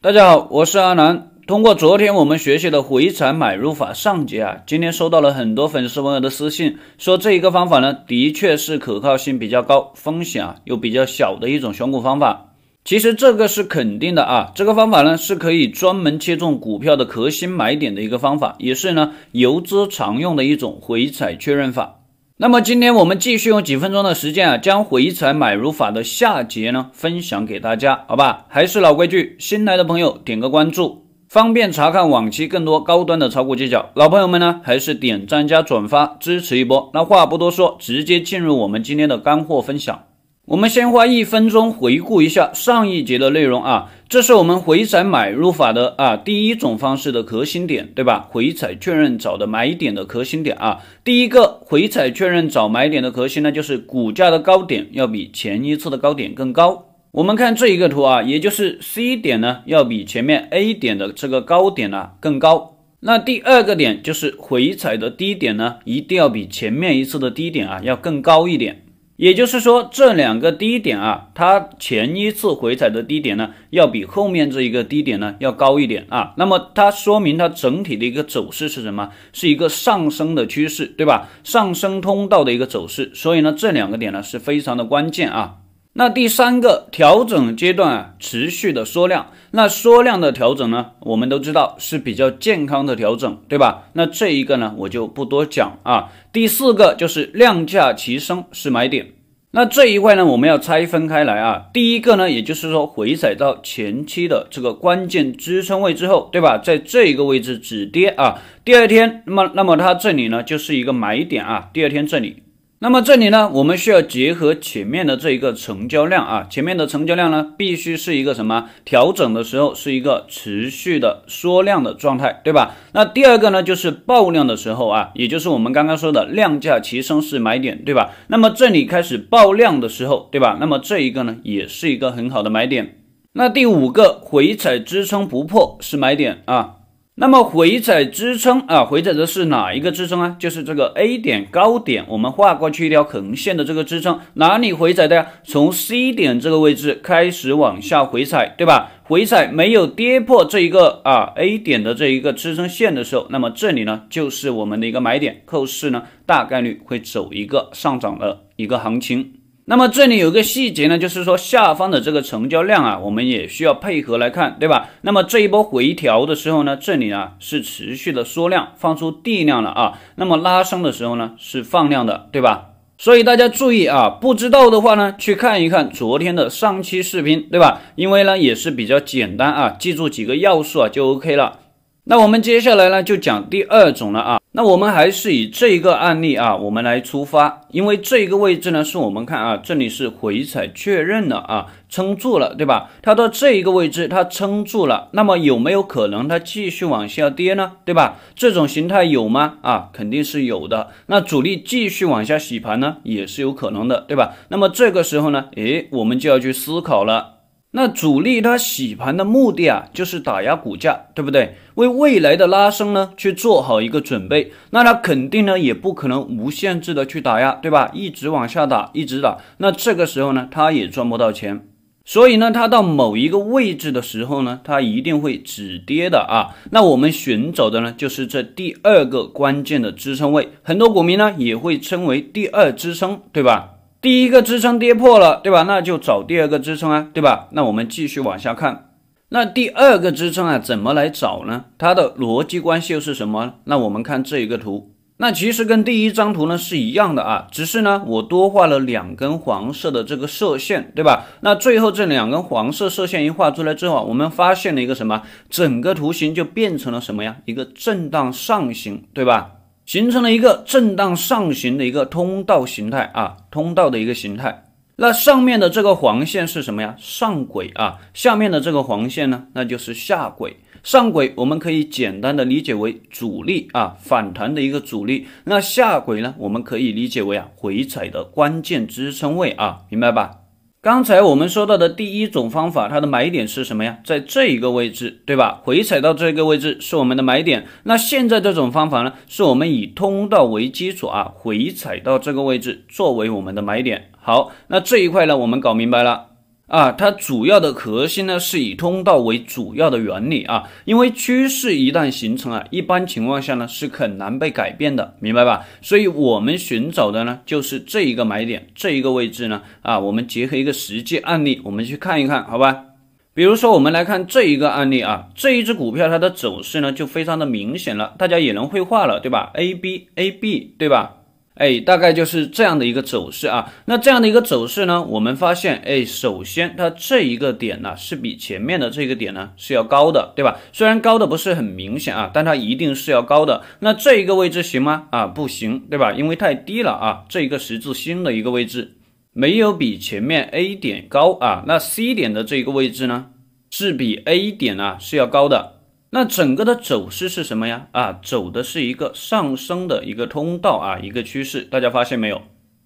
大家好，我是阿南。通过昨天我们学习的回踩买入法上节啊，今天收到了很多粉丝朋友的私信，说这一个方法呢，的确是可靠性比较高，风险啊又比较小的一种选股方法。其实这个是肯定的啊，这个方法呢是可以专门切中股票的核心买点的一个方法，也是呢游资常用的一种回踩确认法。那么今天我们继续用几分钟的时间啊，将回踩买入法的下节呢分享给大家，好吧？还是老规矩，新来的朋友点个关注，方便查看往期更多高端的炒股技巧。老朋友们呢，还是点赞加转发支持一波。那话不多说，直接进入我们今天的干货分享。我们先花一分钟回顾一下上一节的内容啊，这是我们回踩买入法的啊第一种方式的核心点，对吧？回踩确认找的买点的核心点啊，第一个回踩确认找买点的核心呢，就是股价的高点要比前一次的高点更高。我们看这一个图啊，也就是 C 点呢要比前面 A 点的这个高点呢更高。那第二个点就是回踩的低点呢，一定要比前面一次的低点啊要更高一点。也就是说，这两个低点啊，它前一次回踩的低点呢，要比后面这一个低点呢要高一点啊。那么它说明它整体的一个走势是什么？是一个上升的趋势，对吧？上升通道的一个走势。所以呢，这两个点呢是非常的关键啊。那第三个调整阶段，持续的缩量，那缩量的调整呢，我们都知道是比较健康的调整，对吧？那这一个呢，我就不多讲啊。第四个就是量价齐升是买点，那这一块呢，我们要拆分开来啊。第一个呢，也就是说回踩到前期的这个关键支撑位之后，对吧？在这一个位置止跌啊，第二天那么那么它这里呢就是一个买点啊，第二天这里。那么这里呢，我们需要结合前面的这一个成交量啊，前面的成交量呢，必须是一个什么调整的时候是一个持续的缩量的状态，对吧？那第二个呢，就是爆量的时候啊，也就是我们刚刚说的量价齐升是买点，对吧？那么这里开始爆量的时候，对吧？那么这一个呢，也是一个很好的买点。那第五个回踩支撑不破是买点啊。那么回踩支撑啊，回踩的是哪一个支撑啊？就是这个 A 点高点，我们画过去一条横线的这个支撑，哪里回踩的呀？从 C 点这个位置开始往下回踩，对吧？回踩没有跌破这一个啊 A 点的这一个支撑线的时候，那么这里呢就是我们的一个买点，后市呢大概率会走一个上涨的一个行情。那么这里有个细节呢，就是说下方的这个成交量啊，我们也需要配合来看，对吧？那么这一波回调的时候呢，这里啊是持续的缩量，放出地量了啊。那么拉升的时候呢是放量的，对吧？所以大家注意啊，不知道的话呢，去看一看昨天的上期视频，对吧？因为呢也是比较简单啊，记住几个要素啊就 OK 了。那我们接下来呢就讲第二种了啊。那我们还是以这一个案例啊，我们来出发，因为这一个位置呢，是我们看啊，这里是回踩确认了啊，撑住了，对吧？它到这一个位置它撑住了，那么有没有可能它继续往下跌呢？对吧？这种形态有吗？啊，肯定是有的。那主力继续往下洗盘呢，也是有可能的，对吧？那么这个时候呢，诶，我们就要去思考了。那主力他洗盘的目的啊，就是打压股价，对不对？为未来的拉升呢，去做好一个准备。那他肯定呢，也不可能无限制的去打压，对吧？一直往下打，一直打。那这个时候呢，他也赚不到钱。所以呢，它到某一个位置的时候呢，它一定会止跌的啊。那我们寻找的呢，就是这第二个关键的支撑位，很多股民呢，也会称为第二支撑，对吧？第一个支撑跌破了，对吧？那就找第二个支撑啊，对吧？那我们继续往下看，那第二个支撑啊，怎么来找呢？它的逻辑关系又是什么？那我们看这一个图，那其实跟第一张图呢是一样的啊，只是呢我多画了两根黄色的这个射线，对吧？那最后这两根黄色射线一画出来之后，我们发现了一个什么？整个图形就变成了什么呀？一个震荡上行，对吧？形成了一个震荡上行的一个通道形态啊，通道的一个形态。那上面的这个黄线是什么呀？上轨啊。下面的这个黄线呢，那就是下轨。上轨我们可以简单的理解为主力啊反弹的一个主力。那下轨呢，我们可以理解为啊回踩的关键支撑位啊，明白吧？刚才我们说到的第一种方法，它的买点是什么呀？在这一个位置，对吧？回踩到这个位置是我们的买点。那现在这种方法呢，是我们以通道为基础啊，回踩到这个位置作为我们的买点。好，那这一块呢，我们搞明白了。啊，它主要的核心呢是以通道为主要的原理啊，因为趋势一旦形成啊，一般情况下呢是很难被改变的，明白吧？所以我们寻找的呢就是这一个买点，这一个位置呢啊，我们结合一个实际案例，我们去看一看好吧？比如说我们来看这一个案例啊，这一只股票它的走势呢就非常的明显了，大家也能会画了对吧？A B A B 对吧？哎，大概就是这样的一个走势啊。那这样的一个走势呢，我们发现，哎，首先它这一个点呢，是比前面的这个点呢是要高的，对吧？虽然高的不是很明显啊，但它一定是要高的。那这一个位置行吗？啊，不行，对吧？因为太低了啊。这一个十字星的一个位置没有比前面 A 点高啊。那 C 点的这个位置呢，是比 A 点呢是要高的。那整个的走势是什么呀？啊，走的是一个上升的一个通道啊，一个趋势，大家发现没有？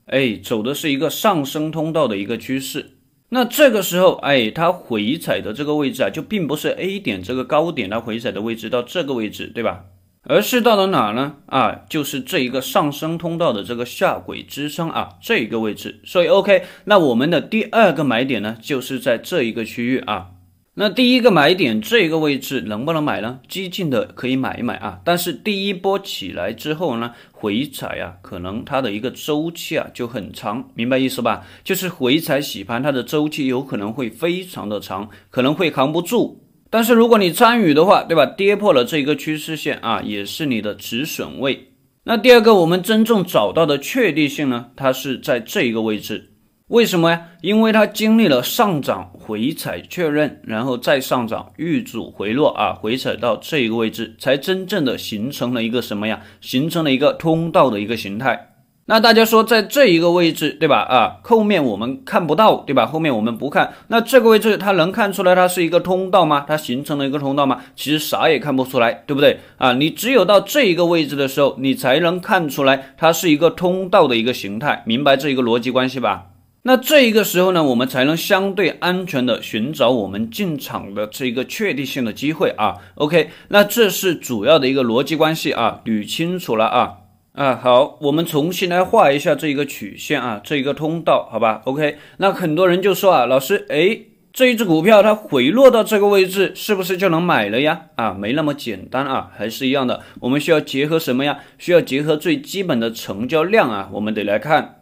哎，走的是一个上升通道的一个趋势。那这个时候，哎，它回踩的这个位置啊，就并不是 A 点这个高点，它回踩的位置到这个位置，对吧？而是到了哪呢？啊，就是这一个上升通道的这个下轨支撑啊，这一个位置。所以 OK，那我们的第二个买点呢，就是在这一个区域啊。那第一个买点，这个位置能不能买呢？激进的可以买一买啊，但是第一波起来之后呢，回踩啊，可能它的一个周期啊就很长，明白意思吧？就是回踩洗盘，它的周期有可能会非常的长，可能会扛不住。但是如果你参与的话，对吧？跌破了这一个趋势线啊，也是你的止损位。那第二个，我们真正找到的确定性呢？它是在这一个位置。为什么呀？因为它经历了上涨回踩确认，然后再上涨遇阻回落啊，回踩到这一个位置，才真正的形成了一个什么呀？形成了一个通道的一个形态。那大家说，在这一个位置，对吧？啊，后面我们看不到，对吧？后面我们不看，那这个位置它能看出来它是一个通道吗？它形成了一个通道吗？其实啥也看不出来，对不对？啊，你只有到这一个位置的时候，你才能看出来它是一个通道的一个形态，明白这一个逻辑关系吧？那这一个时候呢，我们才能相对安全的寻找我们进场的这一个确定性的机会啊。OK，那这是主要的一个逻辑关系啊，捋清楚了啊。啊，好，我们重新来画一下这一个曲线啊，这一个通道，好吧？OK，那很多人就说啊，老师，哎，这一只股票它回落到这个位置，是不是就能买了呀？啊，没那么简单啊，还是一样的，我们需要结合什么呀？需要结合最基本的成交量啊，我们得来看。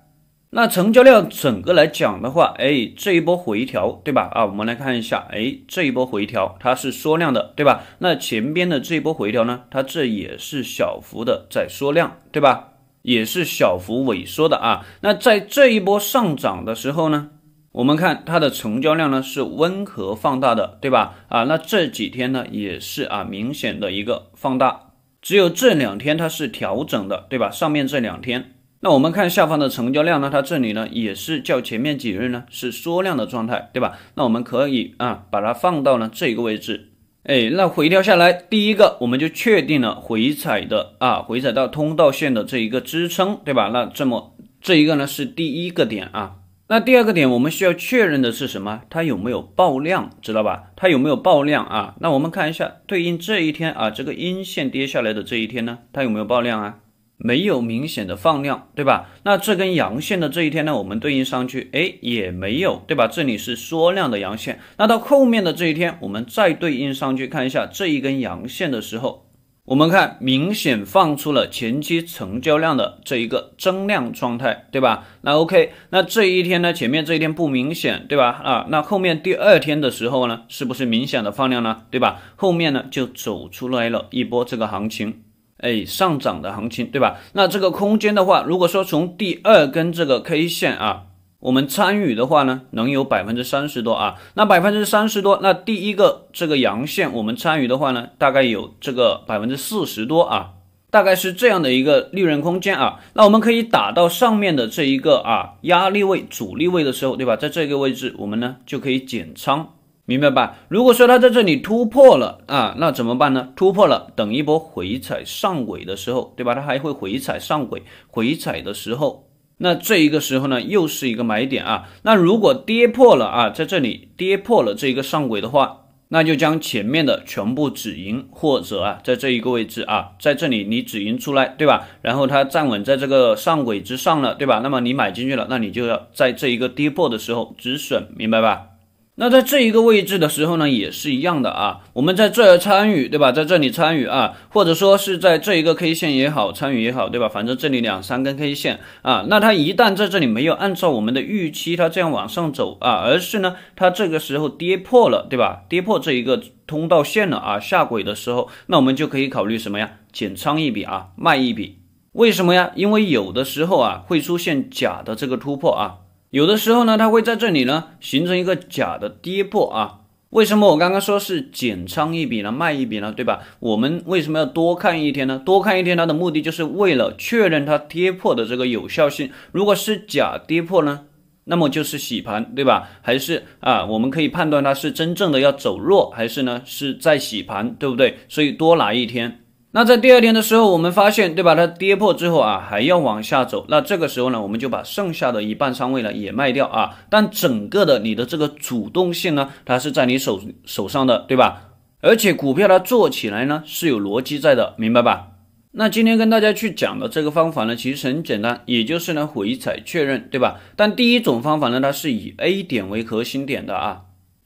那成交量整个来讲的话，哎，这一波回调，对吧？啊，我们来看一下，哎，这一波回调它是缩量的，对吧？那前边的这一波回调呢，它这也是小幅的在缩量，对吧？也是小幅萎缩的啊。那在这一波上涨的时候呢，我们看它的成交量呢是温和放大的，对吧？啊，那这几天呢也是啊明显的一个放大，只有这两天它是调整的，对吧？上面这两天。那我们看下方的成交量呢，它这里呢也是较前面几日呢是缩量的状态，对吧？那我们可以啊把它放到呢这个位置，哎，那回调下来，第一个我们就确定了回踩的啊回踩到通道线的这一个支撑，对吧？那这么这一个呢是第一个点啊，那第二个点我们需要确认的是什么？它有没有爆量，知道吧？它有没有爆量啊？那我们看一下对应这一天啊这个阴线跌下来的这一天呢，它有没有爆量啊？没有明显的放量，对吧？那这根阳线的这一天呢，我们对应上去，哎，也没有，对吧？这里是缩量的阳线。那到后面的这一天，我们再对应上去看一下这一根阳线的时候，我们看明显放出了前期成交量的这一个增量状态，对吧？那 OK，那这一天呢，前面这一天不明显，对吧？啊，那后面第二天的时候呢，是不是明显的放量呢？对吧？后面呢就走出来了一波这个行情。哎，上涨的行情对吧？那这个空间的话，如果说从第二根这个 K 线啊，我们参与的话呢，能有百分之三十多啊。那百分之三十多，那第一个这个阳线我们参与的话呢，大概有这个百分之四十多啊，大概是这样的一个利润空间啊。那我们可以打到上面的这一个啊压力位、阻力位的时候，对吧？在这个位置我们呢就可以减仓。明白吧？如果说它在这里突破了啊，那怎么办呢？突破了，等一波回踩上轨的时候，对吧？它还会回踩上轨，回踩的时候，那这一个时候呢，又是一个买点啊。那如果跌破了啊，在这里跌破了这一个上轨的话，那就将前面的全部止盈，或者啊，在这一个位置啊，在这里你止盈出来，对吧？然后它站稳在这个上轨之上了，对吧？那么你买进去了，那你就要在这一个跌破的时候止损，明白吧？那在这一个位置的时候呢，也是一样的啊，我们在这儿参与，对吧？在这里参与啊，或者说是在这一个 K 线也好，参与也好，对吧？反正这里两三根 K 线啊，那它一旦在这里没有按照我们的预期，它这样往上走啊，而是呢，它这个时候跌破了，对吧？跌破这一个通道线了啊，下轨的时候，那我们就可以考虑什么呀？减仓一笔啊，卖一笔。为什么呀？因为有的时候啊，会出现假的这个突破啊。有的时候呢，它会在这里呢形成一个假的跌破啊。为什么我刚刚说是减仓一笔呢，卖一笔呢，对吧？我们为什么要多看一天呢？多看一天，它的目的就是为了确认它跌破的这个有效性。如果是假跌破呢，那么就是洗盘，对吧？还是啊，我们可以判断它是真正的要走弱，还是呢是在洗盘，对不对？所以多拿一天。那在第二天的时候，我们发现，对吧？它跌破之后啊，还要往下走。那这个时候呢，我们就把剩下的一半仓位呢也卖掉啊。但整个的你的这个主动性呢，它是在你手手上的，对吧？而且股票它做起来呢是有逻辑在的，明白吧？那今天跟大家去讲的这个方法呢，其实很简单，也就是呢回踩确认，对吧？但第一种方法呢，它是以 A 点为核心点的啊。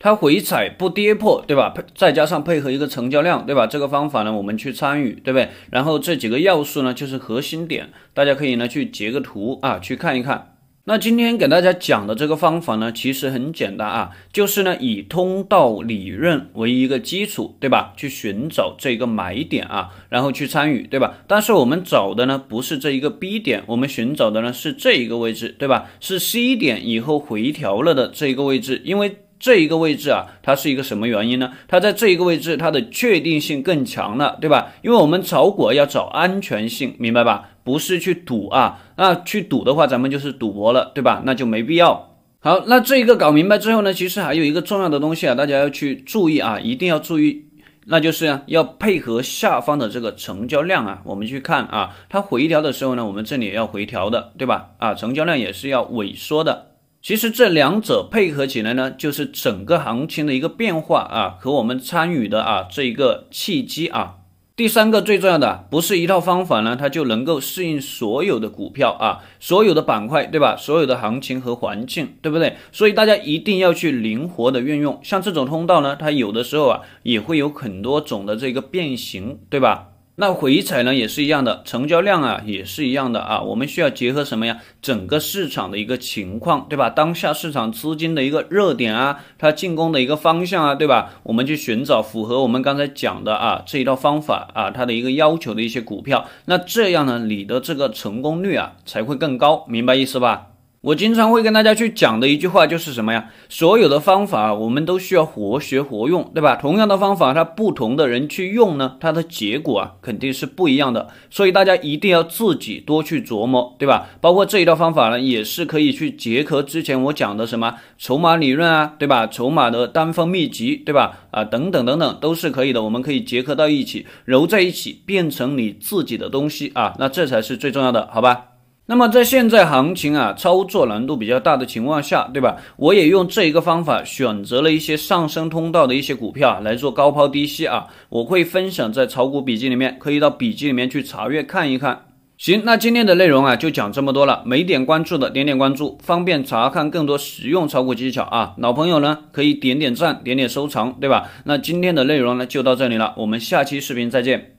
它回踩不跌破，对吧？再加上配合一个成交量，对吧？这个方法呢，我们去参与，对不对？然后这几个要素呢，就是核心点，大家可以呢去截个图啊，去看一看。那今天给大家讲的这个方法呢，其实很简单啊，就是呢以通道理论为一个基础，对吧？去寻找这个买点啊，然后去参与，对吧？但是我们找的呢不是这一个 B 点，我们寻找的呢是这一个位置，对吧？是 C 点以后回调了的这一个位置，因为。这一个位置啊，它是一个什么原因呢？它在这一个位置，它的确定性更强了，对吧？因为我们炒股要找安全性，明白吧？不是去赌啊，那去赌的话，咱们就是赌博了，对吧？那就没必要。好，那这一个搞明白之后呢，其实还有一个重要的东西啊，大家要去注意啊，一定要注意，那就是要配合下方的这个成交量啊，我们去看啊，它回调的时候呢，我们这里也要回调的，对吧？啊，成交量也是要萎缩的。其实这两者配合起来呢，就是整个行情的一个变化啊，和我们参与的啊这一个契机啊。第三个最重要的，不是一套方法呢，它就能够适应所有的股票啊，所有的板块，对吧？所有的行情和环境，对不对？所以大家一定要去灵活的运用。像这种通道呢，它有的时候啊，也会有很多种的这个变形，对吧？那回踩呢也是一样的，成交量啊也是一样的啊，我们需要结合什么呀？整个市场的一个情况，对吧？当下市场资金的一个热点啊，它进攻的一个方向啊，对吧？我们去寻找符合我们刚才讲的啊这一套方法啊它的一个要求的一些股票，那这样呢你的这个成功率啊才会更高，明白意思吧？我经常会跟大家去讲的一句话就是什么呀？所有的方法我们都需要活学活用，对吧？同样的方法，它不同的人去用呢，它的结果啊肯定是不一样的。所以大家一定要自己多去琢磨，对吧？包括这一套方法呢，也是可以去结合之前我讲的什么筹码理论啊，对吧？筹码的单方秘籍，对吧？啊，等等等等都是可以的。我们可以结合到一起，揉在一起，变成你自己的东西啊，那这才是最重要的，好吧？那么在现在行情啊，操作难度比较大的情况下，对吧？我也用这一个方法选择了一些上升通道的一些股票来做高抛低吸啊，我会分享在炒股笔记里面，可以到笔记里面去查阅看一看。行，那今天的内容啊就讲这么多了，没点关注的点点关注，方便查看更多实用炒股技巧啊。老朋友呢可以点点赞、点点收藏，对吧？那今天的内容呢就到这里了，我们下期视频再见。